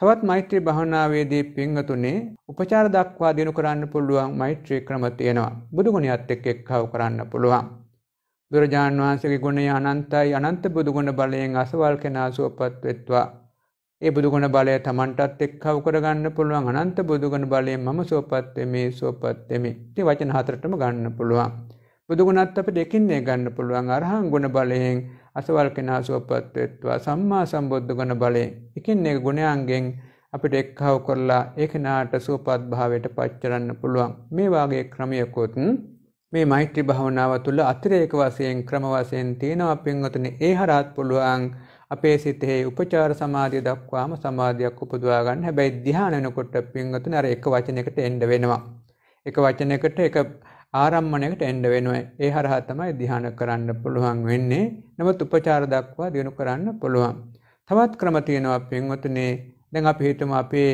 තවත් මෛත්‍රී භාවනාවේදී පින්වතුනේ උපචාර දක්වා දිනු කරන්න පුළුවන් මෛත්‍රී ක්‍රම තියෙනවා. බුදු ගුණයත් එක්ක එක්කව කරන්න පුළුවන්. බුදුරජාණන් වහන්සේගේ ගුණය අනන්තයි. අනන්ත බුදු ගුණ බලයෙන් අසවල් කෙනා සුවපත් වෙත්වා. ඒ බුදු ගුණ බලය Tamanටත් එක්කව කරගන්න පුළුවන්. අනන්ත බුදු ගුණ බලයෙන් මම සුවපත් වෙමි, සුවපත් වෙමි. ඉතින් වචන හතරටම ගන්න පුළුවන්. බුදු ගුණත් අපිට දෙකින්නේ ගන්න පුළුවන්. අරහන් ගුණ බලයෙන් අසවල් කෙනා සුවපත් වෙත්වා සම්මා සම්බුද්ධ ගුණ බලයෙන් එකින් එක ගුණයන්ගෙන් අපිට එක්හව කරලා ඒ කෙනාට සුවපත් භාවයට පච්චරන්න පුළුවන් මේ වාගේ ක්‍රමයකොත් මේ මෛත්‍රී භාවනාව තුළ අතිරේක වශයෙන් ක්‍රම වශයෙන් තියෙනවා පින්වතුනි ඒ හරහත් පුළුවන් අපේ සිතෙහි උපචාර සමාධිය දක්වාම සමාධියක් උපදවා ගන්න. හැබැයි ධ්‍යාන වෙනකොට පින්වතුනි අර එක වචනයකට එන්න වෙනවා. එක වචනයකට එක ආරම්මණයකට එන්න වෙනවා. ඒ හරහා තමයි ධ්‍යාන කරන්න පුළුවන් වෙන්නේ. නමුත් උපචාර දක්වා දිනු කරන්න පුළුවන්. තවත් ක්‍රම තියෙනවා පින්වතුනි. දැන් අපි හිතමු අපේ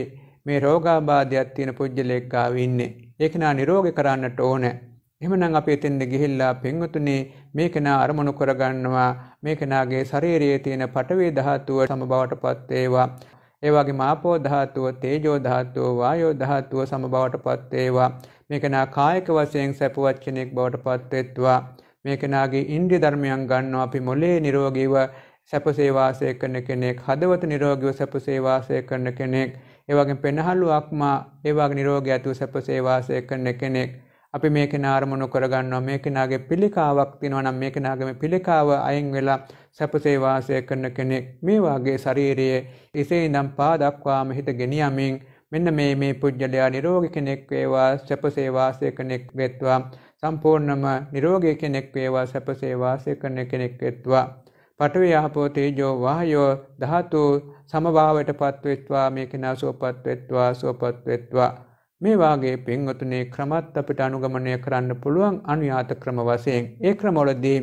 මේ රෝගාබාධයක් තියෙන පුජ්‍යලෙක් ආව ඉන්නේ. ඒක නා නිරෝගී කරන්නට ඕනේ. එහෙමනම් අපි එතෙන්ද ගිහිල්ලා පින්වතුනි මේක නා අරමුණු කරගන්නවා මේක නාගේ ශරීරයේ තියෙන පටවේ ධාතුව සම බවටපත් වේවා ඒ වගේම ආපෝ ධාතුව තේජෝ ධාතුව වායෝ ධාතුව සම බවටපත් වේවා මේකෙනා කායික වශයෙන් සැපවත් කෙනෙක් බවට පත්වෙත්වා මේකෙනාගේ ඉන්ද්‍රිය ධර්මයන් ගන්නවා අපි මොලේ නිරෝගීව සැපසේ වාසය කරන කෙනෙක් හදවත නිරෝගීව සැපසේ වාසය කරන කෙනෙක් ඒ වගේම පෙනහළු ආත්මා ඒ වගේ නිරෝගී ඇතුව සැපසේ වාසය කරන කෙනෙක් අපි මේකෙන අරමුණු කරගන්නවා මේකෙනාගේ පිළිකාවක් තියෙනවා නම් මේකෙනාගේ පිළිකාව අයින් වෙලා සැපසේ වාසය කරන කෙනෙක් මේ වාගේ ශරීරයේ ඉසේ ඉඳන් පා දක්වාම හිත ගෙනියමින් මෙන්න මේ මේ පුද්ගලයා නිරෝගී කෙනෙක් වේවා සැපසේ වාසය කෙනෙක් වෙත්වා සම්පූර්ණම නිරෝගී කෙනෙක් වේවා සැපසේ වාසය කරන කෙනෙක් වෙත්වා පඨවි ආපෝ තේජෝ වායෝ ධාතු සමභාවයට පත්වෙත්වා මේ කෙනා සුවපත් වෙත්වා සුවපත් වෙත්වා මේ වාගේ පින්වතුනේ ක්‍රමත් අපිට අනුගමනය කරන්න පුළුවන් අනුයාත ක්‍රම වශයෙන් ඒ ක්‍රමවලදී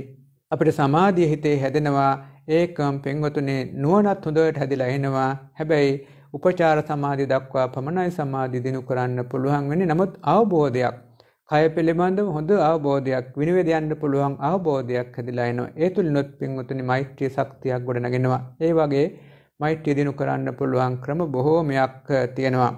අපිට සමාධිය හිතේ හැදෙනවා ඒකම් පින්වතුනේ නුවණත් හොඳට හැදිලා එනවා හැබැයි උපචාර සමාධි දක්වා පමණයි සමාධි දිනු කරන්න පුළුවන් වෙන්නේ නමුත් අවබෝධයක් කය පිළිබඳව හොඳ අවබෝධයක් විනිවිද යන්න පුළුවන් අවබෝධයක් හැදිලා එනවා. ඒ තුලිනුත් පින්වතුනි මෛත්‍රී ශක්තියක් ගොඩනගෙනවා. ඒ වගේ මෛත්‍රී දිනු කරන්න පුළුවන් ක්‍රම බොහෝමයක් තියෙනවා.